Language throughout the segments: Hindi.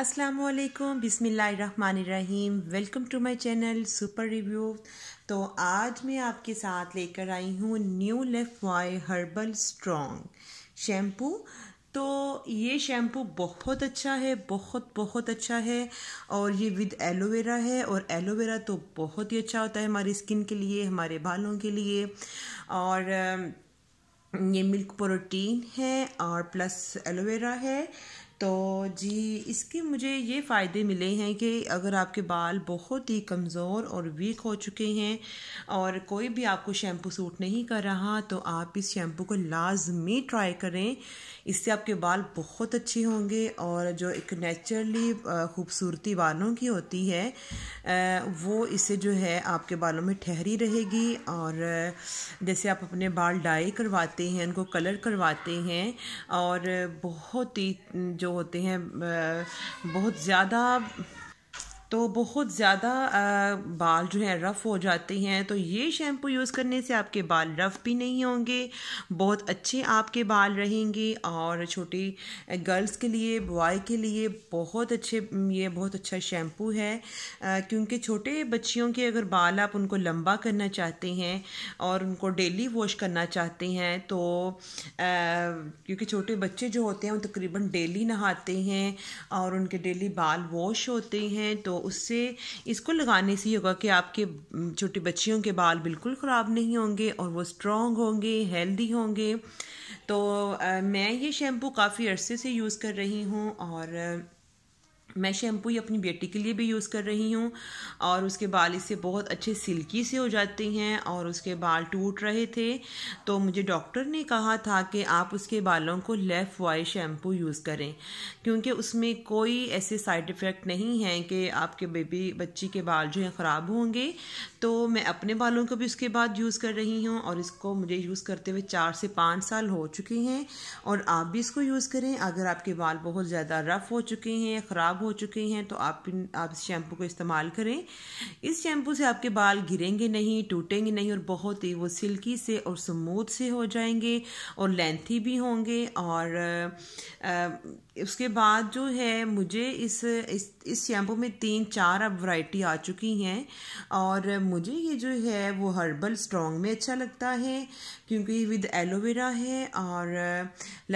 अस्सलाम बिसमीम welcome to my channel super review तो आज मैं आपके साथ लेकर आई हूँ न्यू लेफ वाई हर्बल स्ट्रॉन्ग शैम्पू तो ये शैम्पू बहुत अच्छा है बहुत बहुत अच्छा है और ये विद एलोवेरा है और एलोवेरा तो बहुत ही अच्छा होता है हमारी स्किन के लिए हमारे बालों के लिए और ये मिल्क प्रोटीन है और प्लस एलोवेरा है तो जी इसके मुझे ये फ़ायदे मिले हैं कि अगर आपके बाल बहुत ही कमज़ोर और वीक हो चुके हैं और कोई भी आपको शैम्पू सूट नहीं कर रहा तो आप इस शैम्पू को लाजमी ट्राई करें इससे आपके बाल बहुत अच्छे होंगे और जो एक नेचुरली खूबसूरती बालों की होती है वो इससे जो है आपके बालों में ठहरी रहेगी और जैसे आप अपने बाल डाई करवाते हैं उनको कलर करवाते हैं और बहुत ही जो जो होते हैं बहुत ज़्यादा तो बहुत ज़्यादा बाल जो हैं रफ़ हो जाते हैं तो ये शैम्पू यूज़ करने से आपके बाल रफ़ भी नहीं होंगे बहुत अच्छे आपके बाल रहेंगे और छोटी गर्ल्स के लिए बॉय के लिए बहुत अच्छे ये बहुत अच्छा शैम्पू है क्योंकि छोटे बच्चियों के अगर बाल आप उनको लंबा करना चाहते हैं और उनको डेली वॉश करना चाहते हैं तो क्योंकि छोटे बच्चे जो होते हैं वो तकरीबन डेली नहाते हैं और उनके डेली बाल वॉश होते हैं तो उससे इसको लगाने से ही होगा कि आपके छोटी बच्चियों के बाल बिल्कुल ख़राब नहीं होंगे और वो स्ट्रॉन्ग होंगे हेल्दी होंगे तो आ, मैं ये शैम्पू काफ़ी अरसे से यूज़ कर रही हूँ और मैं शैम्पू ही अपनी बेटी के लिए भी यूज़ कर रही हूँ और उसके बाल इससे बहुत अच्छे सिल्की से हो जाते हैं और उसके बाल टूट रहे थे तो मुझे डॉक्टर ने कहा था कि आप उसके बालों को लेफ़ वाई शैम्पू यूज़ करें क्योंकि उसमें कोई ऐसे साइड इफ़ेक्ट नहीं है कि आपके बेबी बच्ची के बाल जो हैं ख़राब होंगे तो मैं अपने बालों को भी उसके बाद यूज़ कर रही हूँ और इसको मुझे यूज़ करते हुए चार से पाँच साल हो चुके हैं और आप भी इसको यूज़ करें अगर आपके बाल बहुत ज़्यादा रफ़ हो चुके हैं ख़राब हो चुके हैं तो आप आप इस शैम्पू को इस्तेमाल करें इस शैम्पू से आपके बाल गिरेंगे नहीं टूटेंगे नहीं और बहुत ही वो सिल्की से और स्मूथ से हो जाएंगे और लेंथी भी होंगे और आ, आ, उसके बाद जो है मुझे इस इस इस शैम्पू में तीन चार अब वाइटी आ चुकी हैं और मुझे ये जो है वो हर्बल स्ट्रॉन्ग में अच्छा लगता है क्योंकि विद एलोवेरा है और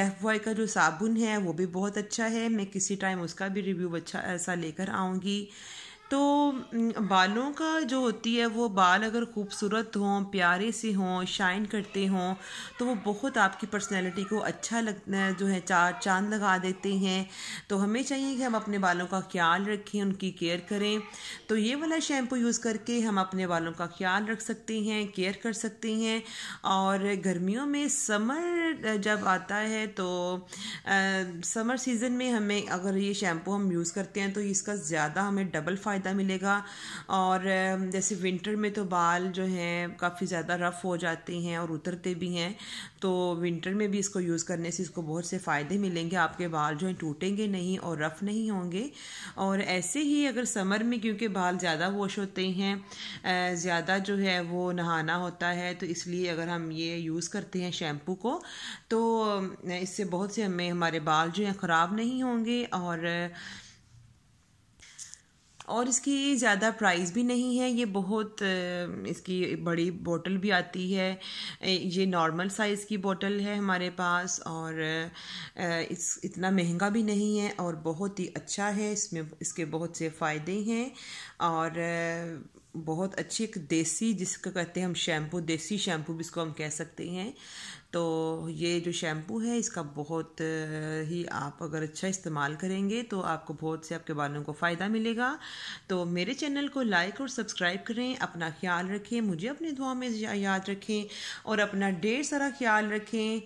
लेफ्ट बॉय का जो साबुन है वो भी बहुत अच्छा है मैं किसी टाइम उसका भी रिव्यू अच्छा ऐसा लेकर आऊँगी तो बालों का जो होती है वो बाल अगर खूबसूरत हों प्यारे से हों शाइन करते हों तो वो बहुत आपकी पर्सनैलिटी को अच्छा लग जो है चार चांद लगा देते हैं तो हमें चाहिए कि हम अपने बालों का ख्याल रखें उनकी केयर करें तो ये वाला शैम्पू यूज़ करके हम अपने बालों का ख्याल रख सकते हैं केयर कर सकते हैं और गर्मियों में समर जब आता है तो आ, समर सीज़न में हमें अगर ये शैम्पू हम यूज़ करते हैं तो इसका ज़्यादा हमें डबल फ़ायदा फ़ायदा मिलेगा और जैसे विंटर में तो बाल जो हैं काफ़ी ज़्यादा रफ़ हो जाते हैं और उतरते भी हैं तो विंटर में भी इसको यूज़ करने से इसको बहुत से फ़ायदे मिलेंगे आपके बाल जो हैं टूटेंगे नहीं और रफ़ नहीं होंगे और ऐसे ही अगर समर में क्योंकि बाल ज़्यादा वॉश होते हैं ज़्यादा जो है वो नहाना होता है तो इसलिए अगर हम ये यूज़ करते हैं शैम्पू को तो इससे बहुत से हमें हमारे बाल जो हैं ख़राब नहीं होंगे और और इसकी ज़्यादा प्राइस भी नहीं है ये बहुत इसकी बड़ी बोतल भी आती है ये नॉर्मल साइज़ की बोतल है हमारे पास और इस इतना महंगा भी नहीं है और बहुत ही अच्छा है इसमें इसके बहुत से फ़ायदे हैं और बहुत अच्छी एक देसी जिसको कहते हैं हम शैम्पू देसी शैम्पू भी इसको हम कह सकते हैं तो ये जो शैम्पू है इसका बहुत ही आप अगर अच्छा इस्तेमाल करेंगे तो आपको बहुत से आपके बालों को फ़ायदा मिलेगा तो मेरे चैनल को लाइक और सब्सक्राइब करें अपना ख्याल रखें मुझे अपनी दुआ में याद रखें और अपना ढेर सारा ख्याल रखें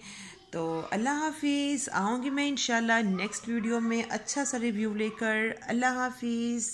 तो अल्लाह हाफिज़ आऊँगी मैं इन नेक्स्ट वीडियो में अच्छा सा रिव्यू लेकर अल्लाह हाफिज़